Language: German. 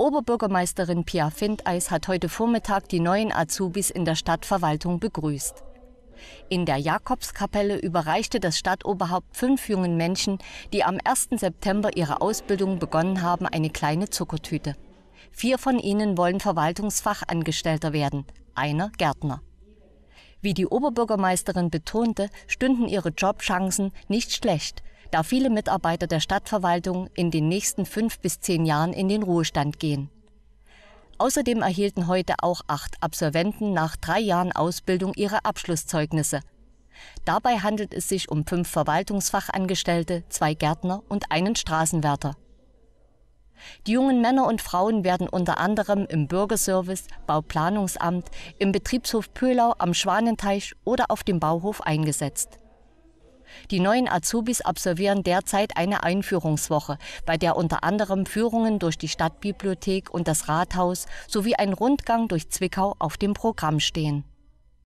Oberbürgermeisterin Pia Findeis hat heute Vormittag die neuen Azubis in der Stadtverwaltung begrüßt. In der Jakobskapelle überreichte das Stadtoberhaupt fünf jungen Menschen, die am 1. September ihre Ausbildung begonnen haben, eine kleine Zuckertüte. Vier von ihnen wollen Verwaltungsfachangestellter werden, einer Gärtner. Wie die Oberbürgermeisterin betonte, stünden ihre Jobchancen nicht schlecht, da viele Mitarbeiter der Stadtverwaltung in den nächsten fünf bis zehn Jahren in den Ruhestand gehen. Außerdem erhielten heute auch acht Absolventen nach drei Jahren Ausbildung ihre Abschlusszeugnisse. Dabei handelt es sich um fünf Verwaltungsfachangestellte, zwei Gärtner und einen Straßenwärter. Die jungen Männer und Frauen werden unter anderem im Bürgerservice, Bauplanungsamt, im Betriebshof Pöhlau am Schwanenteich oder auf dem Bauhof eingesetzt. Die neuen Azubis absolvieren derzeit eine Einführungswoche, bei der unter anderem Führungen durch die Stadtbibliothek und das Rathaus sowie ein Rundgang durch Zwickau auf dem Programm stehen.